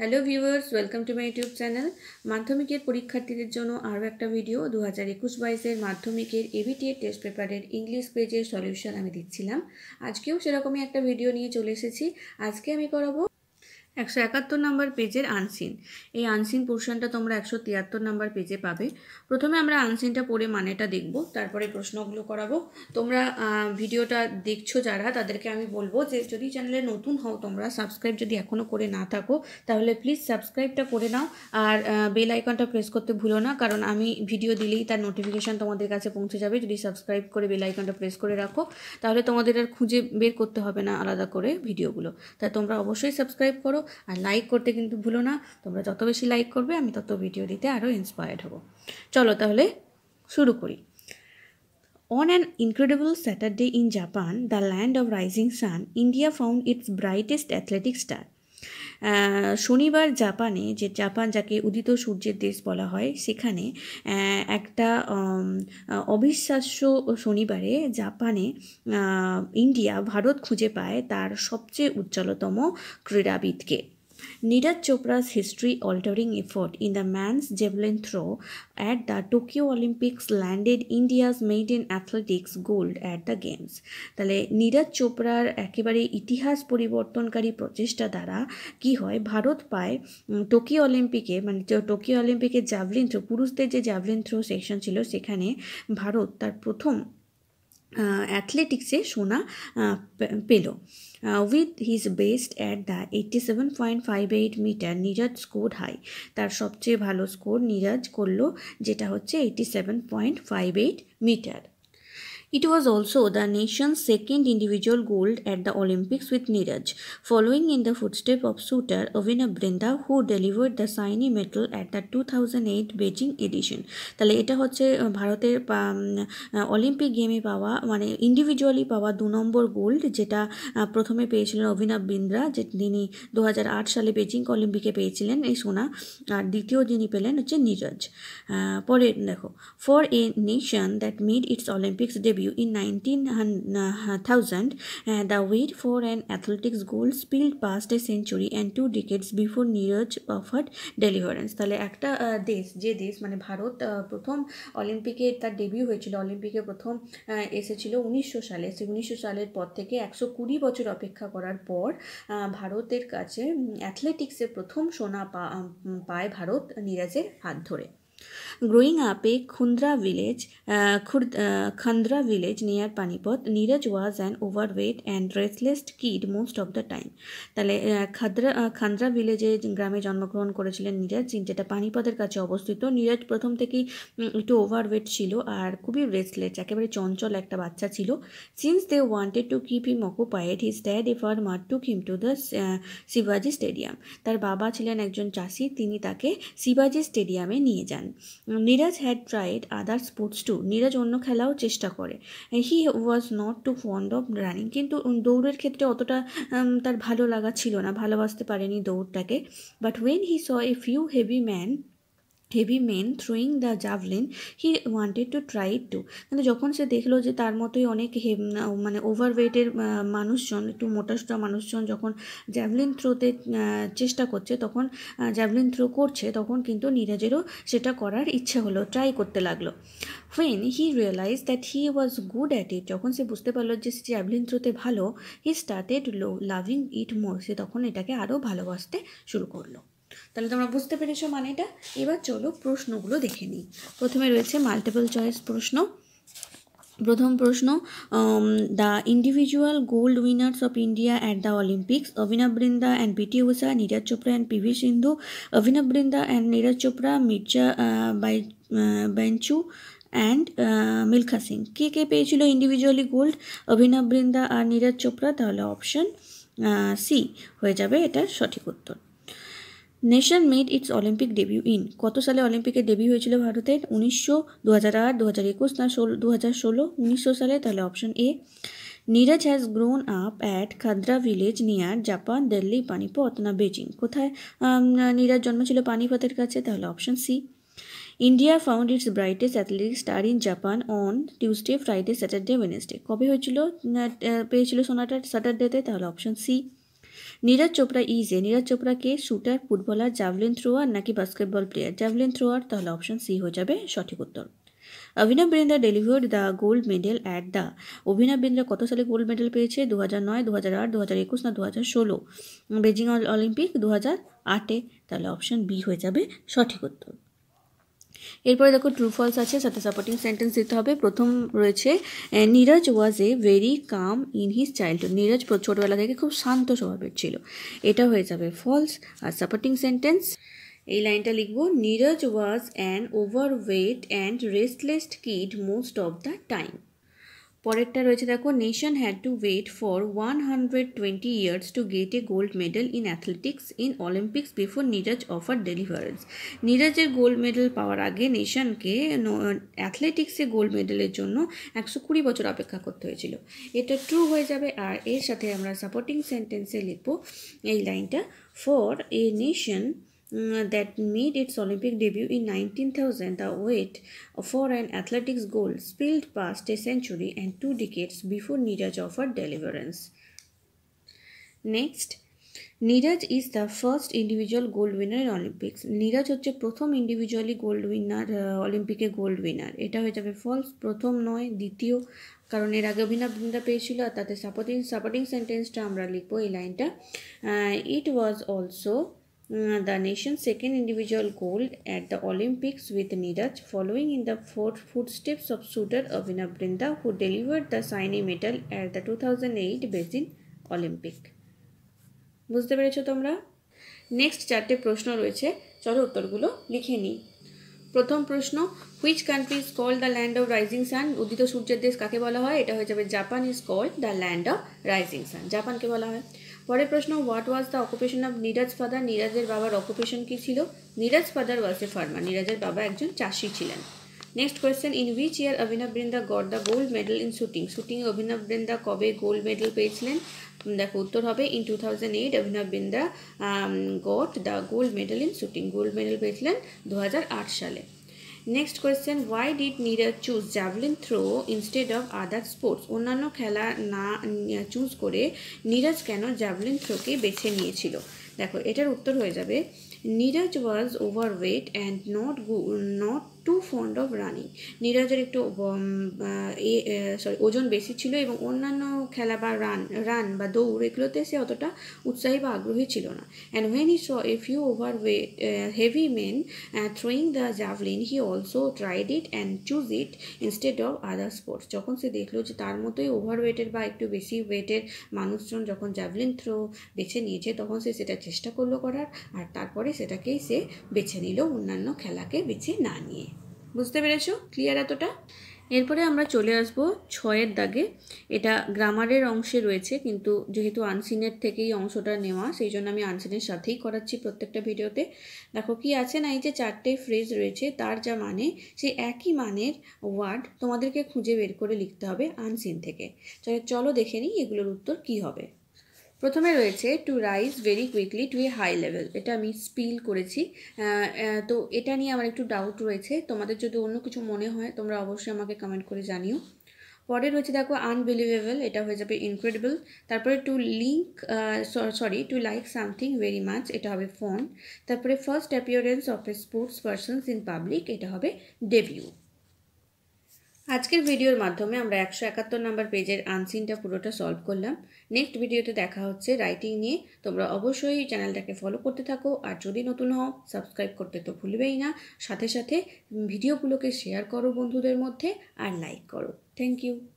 Hello viewers welcome to my YouTube channel মাধ্যমিকের পরীক্ষার্থীদের জন্য আরও একটা ভিডিও দু হাজার একুশ বাইশের মাধ্যমিকের এবিটিএ টেস্ট পেপারের ইংলিশ পেজের সলিউশন আমি দিচ্ছিলাম আজকেও সেরকমই একটা ভিডিও নিয়ে চলে এসেছি আজকে আমি করাবো একশো একাত্তর নাম্বার পেজের আনসিন এই আনসিন পোর্শনটা তোমরা একশো তিয়াত্তর নাম্বার পেজে পাবে প্রথমে আমরা আনসিনটা পড়ে মানেটা দেখব তারপরে প্রশ্নগুলো করাবো তোমরা ভিডিওটা দেখছো যারা তাদেরকে আমি বলবো যে যদি চ্যানেলে নতুন হও তোমরা সাবস্ক্রাইব যদি এখনও করে না থাকো তাহলে প্লিজ সাবস্ক্রাইবটা করে নাও আর বেল আইকনটা প্রেস করতে ভুলো না কারণ আমি ভিডিও দিলেই তার নোটিফিকেশান তোমাদের কাছে পৌঁছে যাবে যদি সাবস্ক্রাইব করে বেল আইকনটা প্রেস করে রাখো তাহলে তোমাদের আর খুঁজে বের করতে হবে না আলাদা করে ভিডিওগুলো তাই তোমরা অবশ্যই সাবস্ক্রাইব করো আর লাইক করতে কিন্তু ভুলো না তোমরা যত বেশি লাইক করবে আমি তত ভিডিও দিতে আরও ইন্সপায়ার্ড হব চলো তাহলে শুরু করি on an incredible Saturday in Japan the land of rising sun India found its brightest athletic star শনিবার জাপানে যে জাপান যাকে উদিত সূর্যের দেশ বলা হয় সেখানে একটা অবিশ্বাস্য শনিবারে জাপানে ইন্ডিয়া ভারত খুঁজে পায় তার সবচেয়ে উজ্জ্বলতম ক্রীড়াবিদকে Neeraj Chopra's history altering effort in the man's javelin throw at the Tokyo Olympics landed India's made in athletics gold at the games তাহলে নীরজ চোপড়ার একেবারে ইতিহাস পরিবর্তনকারী প্রচেষ্টা দ্বারা কি হয় ভারত পায় টোকিও অলিম্পিকে মানে টোকিও অলিম্পিকে জাভলিন থ্রো পুরুষদের যে জাভলিন থ্রো সেকশন ছিল সেখানে ভারত তার প্রথম অ্যাথলেটিক্সে সোনা পেল with his best at the eighty seven point five eight metre Neeraj score high তার সবচেয়ে ভালো স্কোর নিরাজ করলো যেটা হচ্ছে eighty seven point five eight metre It was also the nation's second individual gold at the Olympics with Neeraj, following in the footsteps of shooter Avina Brinda who delivered the shiny medal at the 2008 Beijing edition. তাহলে এটা হচ্ছে ভারতের Olympic গেমে পাওয়া মানে individually পাওয়া দু নম্বর gold যেটা প্রথমে পেয়েছিলেন অভিনব বিন্দ্রা যে তিনি দু সালে বেজিং অলিম্পিকে পেয়েছিলেন এই সোনা আর দ্বিতীয় যিনি পেলেন হচ্ছে নীরজ পরে দেখো for a nation that made its Olympics day debut in 19,000, uh, uh, the wait for an athletics goal spilled past a century and two decades before Neeraj offered deliverance তাহলে একটা uh, দেশ যে দেশ মানে ভারত uh, প্রথম অলিম্পিকে তার ডেবিউ হয়েছিল অলিম্পিকে প্রথম এসেছিল উনিশশো সালে সে উনিশশো সালের পর থেকে একশো কুড়ি বছর অপেক্ষা করার পর ভারতের কাছে অ্যাথলেটিক্সে প্রথম সোনা পায় ভারত নীরাজের হাত ধরে growing up a Khandra village uh, Khurd, uh, Khandra village near Panipat, Neeraj was an overweight and restless kid most of তাহলে খাদ্রা খান্দ্রা ভিলেজে গ্রামে জন্মগ্রহণ করেছিলেন নীরাজ যেটা পানিপথের কাছে অবস্থিত নীরজ প্রথম থেকেই একটু ওভারওয়েট ছিল আর খুবই রেসলেস একেবারে চঞ্চল একটা বাচ্চা ছিল since they wanted to keep him occupied his dad a farmer took him to the শিবাজি স্টেডিয়াম তার বাবা ছিলেন একজন চাষি তিনি তাকে শিবাজি স্টেডিয়ামে নিয়ে যান Neeraj had tried other sports too Neeraj অন্য খেলাও চেষ্টা করে he was not too fond of running কিন্তু দৌড়ের ক্ষেত্রে অতটা তার ভালো লাগা ছিল না ভালোবাসতে পারেনি দৌড়টাকে but when he saw a few heavy man heavy men throwing the javelin he wanted to try it too কিন্তু যখন সে দেখলো যে তার মতোই অনেক মানে ওভারওয়েটের মানুষজন একটু মোটাসোটা মানুষজন যখন জ্যাভলিন থ্রোতে চেষ্টা করছে তখন জ্যাভলিন থ্রো করছে তখন কিন্তু নীরাজেরও সেটা করার ইচ্ছা হলো ট্রাই করতে লাগলো when he realise that he was good at it যখন সে বুঝতে পারলো যে সে জ্যাভলিন থ্রোতে ভালো হি স্টার্টেড লো লাভিং ইট মোর সে তখন এটাকে আরও ভালোবাসতে শুরু করলো তাহলে তোমরা বুঝতে পেরেছো এটা এবার চলো প্রশ্নগুলো দেখে নিই প্রথমে রয়েছে মাল্টিপল চয়েস প্রশ্ন প্রথম প্রশ্ন the individual gold winners of India at the Olympics Abhinav Bindra and T Usha Neeraj Chopra and P V Sindhu Abhinav Bindra and Neeraj Chopra Mirabai বেঞ্চু অ্যান্ড মিলখা সিং কে কে পেয়েছিল ইন্ডিভিজুয়ালি গোল্ড অভিনব বৃন্দা আর নীরজ চোপড়া তাহলে অপশন সি uh, হয়ে যাবে এটার সঠিক উত্তর nation made its Olympic debut in কত সালে অলিম্পিকের ডেবিউ হয়েছিল ভারতের উনিশশো দু হাজার আট দু হাজার একুশ না ষোলো দু হাজার ষোলো উনিশশো সালে তাহলে option A Neeraj has grown up at Khandra village near Japan Delhi Panipat না বেজিং কোথায় নীরজ জন্ম ছিল পানিপথের কাছে তাহলে option C India found its brightest athletic star in Japan on Tuesday Friday Saturday Wednesday কবে হয়েছিল পেয়েছিল সোনাটা স্যাটারডেতে তাহলে option C Neeraj Chopra is a Neeraj চোপড়াকে শুটার ফুটবলার জাভলিন থ্রোয়ার নাকি বাস্কেটবল প্লেয়ার জাভলিন থ্রোয়ার তাহলে অপশন সি হয়ে যাবে সঠিক উত্তর অভিনব Bindra delivered the gold medal at the Abhinav Bindra কত সালে গোল্ড মেডেল পেয়েছে দু হাজার নয় দু হাজার আট দু হাজার একুশ না দু হাজার ষোলো বেজিং অলিম্পিক দু হাজার আটে তাহলে অপশন বি হয়ে যাবে সঠিক উত্তর এরপরে দেখো ট্রু ফলস আছে সাথে সাপোর্টিং সেন্টেন্স দিতে হবে প্রথম রয়েছে Neeraj was a very calm in his childhood Neeraj ছোটোবেলা থেকে খুব শান্ত স্বভাবের ছিল এটা হয়ে যাবে ফলস আর সাপোর্টিং সেন্টেন্স এই লাইনটা লিখবো Neeraj was an overweight and restless kid most of the time পরেরটা রয়েছে দেখো nation had to wait for one hundred twenty years to get a gold medal in athletics in Olympics before Neeraj offer deliverance নীরাজের গোল্ড মেডেল পাওয়ার আগে নেশনকে অ্যাথলেটিক্সে gold মেডেলের জন্য একশো কুড়ি বছর অপেক্ষা করতে হয়েছিল এটা ট্রু হয়ে যাবে আর এর সাথে আমরা সাপোর্টিং সেন্টেন্সে লিখব এই লাইনটা for a nation Mm, that made its Olympic debut in 19,000, the weight for an athletics goal spilled past a century and two decades before Neeraj offered deliverance. Next, Neeraj is the first individual gold winner in Olympics Neeraj হচ্ছে প্রথম individually gold winner অলিম্পিকে gold winner এটা হয়ে যাবে false প্রথম নয় দ্বিতীয় কারণ এর আগে অভিনব বৃন্দা পেয়েছিল আর তাতে সাপোর্টিং সাপোর্টিং সেন্টেন্সটা আমরা লিখবো এই লাইনটা it was also the nation's second individual gold at the Olympics with Neeraj following in the footsteps of shooter Avina Brinda who delivered the shiny medal at the 2008 Beijing Olympic. বুঝতে পেরেছো তোমরা next চারটে প্রশ্ন রয়েছে চলো উত্তরগুলো লিখে নিই প্রথম প্রশ্ন which country is call the land of rising sun উদিত সূর্যের দেশ কাকে বলা হয় এটা হয়ে যাবে Japan is called the land of rising sun জাপানকে বলা হয় পরের প্রশ্ন what was the occupation of Neeraj father নীরাজের বাবার অকুপেশন কী ছিল Neeraj father was a farmer নীরাজের বাবা একজন চাষি ছিলেন next question in which year Abhinav Bindra got the gold medal in shooting shooting Abhinav Bindra কবে গোল্ড মেডেল পেয়েছিলেন দেখো উত্তর হবে in two thousand eight Abhinav Bindra got the gold medal in shooting gold medal পেয়েছিলেন দু হাজার আট সালে next question why did Neeraj choose javelin throw instead of other sports অন্যান্য খেলা না চুজ করে নিরজ কেন জ্যাভলিন থ্রোকে বেছে নিয়েছিল দেখো এটার উত্তর হয়ে যাবে Neeraj was overweight and not গু not too fond of running নীরাজের একটু সরি ওজন বেশি ছিল এবং অন্যান্য খেলা বা রান রান বা দৌড় এগুলোতে সে অতটা উৎসাহী বা আগ্রহী ছিল না and when is saw a few over weight heavy men throwing the javelin he also tried it and choose it instead of other sports যখন সে দেখলো যে তার মতোই ওভার ওয়েটের বা একটু বেশি ওয়েটের মানুষজন যখন জ্যাভলিন থ্রো বেছে নিয়েছে তখন সে সেটা চেষ্টা করলো করার আর তারপরে সেটাকেই সে বেছে নিল অন্যান্য খেলাকে বেছে না নিয়ে বুঝতে পেরেছো ক্লিয়ার এতটা এরপরে আমরা চলে আসব ছয়ের দাগে এটা গ্রামারের অংশে রয়েছে কিন্তু যেহেতু আনসিনের থেকেই অংশটা নেওয়া সেই জন্য আমি আনসিনের সাথেই করাচ্ছি প্রত্যেকটা ভিডিওতে দেখো কি আছে না এই যে চারটে ফ্রেজ রয়েছে তার যা মানে সেই একই মানের ওয়ার্ড তোমাদেরকে খুঁজে বের করে লিখতে হবে আনসিন থেকে চলো দেখে নিই এগুলোর উত্তর কি হবে প্রথমে রয়েছে to rise very quickly to a high level এটা আমি স্পিল করেছি তো এটা নিয়ে আমার একটু ডাউট রয়েছে তোমাদের যদি অন্য কিছু মনে হয় তোমরা অবশ্যই আমাকে কমেন্ট করে জানিও পরে রয়েছে দেখো আনবিলিভেবল এটা হয়ে যাবে ইনক্রেডিবল তারপরে to link sorry to like something very much এটা হবে ফোন তারপরে first appearance of a sports persons in public এটা হবে ডেবিউ আজকের ভিডিওর মাধ্যমে আমরা একশো একাত্তর নাম্বার পেজের আনসিনটা পুরোটা সলভ করলাম নেক্সট ভিডিওতে দেখা হচ্ছে রাইটিং নিয়ে তোমরা অবশ্যই চ্যানেলটাকে ফলো করতে থাকো আর যদি নতুন হও সাবস্ক্রাইব করতে তো ভুলবেই না সাথে সাথে ভিডিওগুলোকে শেয়ার করো বন্ধুদের মধ্যে আর লাইক করো থ্যাংক ইউ